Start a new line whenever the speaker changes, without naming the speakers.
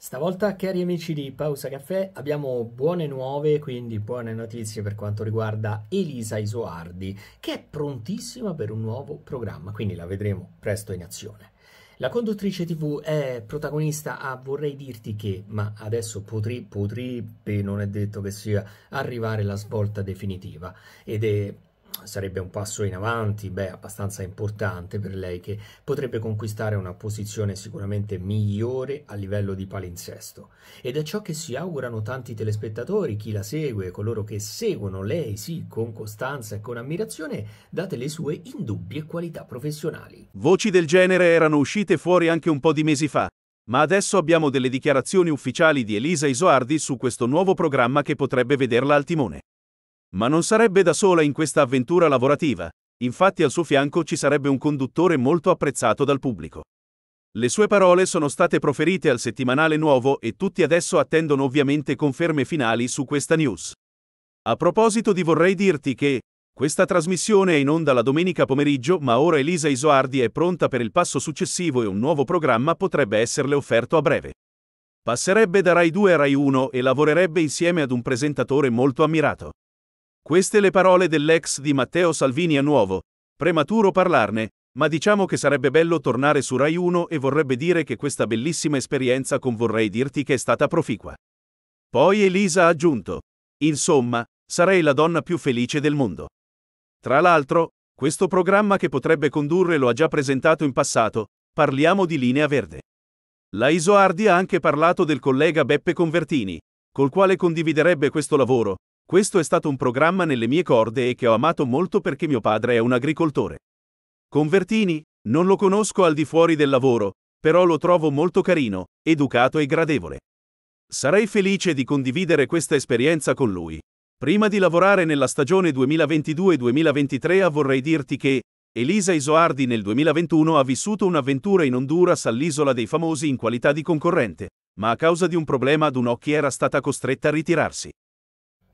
Stavolta, cari amici di Pausa Caffè, abbiamo buone nuove, quindi buone notizie per quanto riguarda Elisa Isoardi, che è prontissima per un nuovo programma, quindi la vedremo presto in azione. La conduttrice TV è protagonista a ah, Vorrei dirti che, ma adesso potri, potrebbe, non è detto che sia, arrivare la svolta definitiva. Ed è sarebbe un passo in avanti, beh, abbastanza importante per lei che potrebbe conquistare una posizione sicuramente migliore a livello di palinsesto. Ed è ciò che si augurano tanti telespettatori, chi la segue, coloro che seguono lei, sì, con costanza e con ammirazione, date le sue indubbie qualità professionali.
Voci del genere erano uscite fuori anche un po' di mesi fa. Ma adesso abbiamo delle dichiarazioni ufficiali di Elisa Isoardi su questo nuovo programma che potrebbe vederla al timone. Ma non sarebbe da sola in questa avventura lavorativa, infatti al suo fianco ci sarebbe un conduttore molto apprezzato dal pubblico. Le sue parole sono state proferite al settimanale nuovo e tutti adesso attendono ovviamente conferme finali su questa news. A proposito di vorrei dirti che, questa trasmissione è in onda la domenica pomeriggio, ma ora Elisa Isoardi è pronta per il passo successivo e un nuovo programma potrebbe esserle offerto a breve. Passerebbe da Rai 2 a Rai 1 e lavorerebbe insieme ad un presentatore molto ammirato. Queste le parole dell'ex di Matteo Salvini a nuovo. Prematuro parlarne, ma diciamo che sarebbe bello tornare su Rai 1 e vorrebbe dire che questa bellissima esperienza con Vorrei dirti che è stata proficua. Poi Elisa ha aggiunto. Insomma, sarei la donna più felice del mondo. Tra l'altro, questo programma che potrebbe condurre lo ha già presentato in passato, parliamo di linea verde. La Isoardi ha anche parlato del collega Beppe Convertini, col quale condividerebbe questo lavoro, questo è stato un programma nelle mie corde e che ho amato molto perché mio padre è un agricoltore. Convertini, non lo conosco al di fuori del lavoro, però lo trovo molto carino, educato e gradevole. Sarei felice di condividere questa esperienza con lui. Prima di lavorare nella stagione 2022-2023 vorrei dirti che Elisa Isoardi nel 2021 ha vissuto un'avventura in Honduras all'isola dei famosi in qualità di concorrente, ma a causa di un problema ad un occhio era stata costretta a ritirarsi.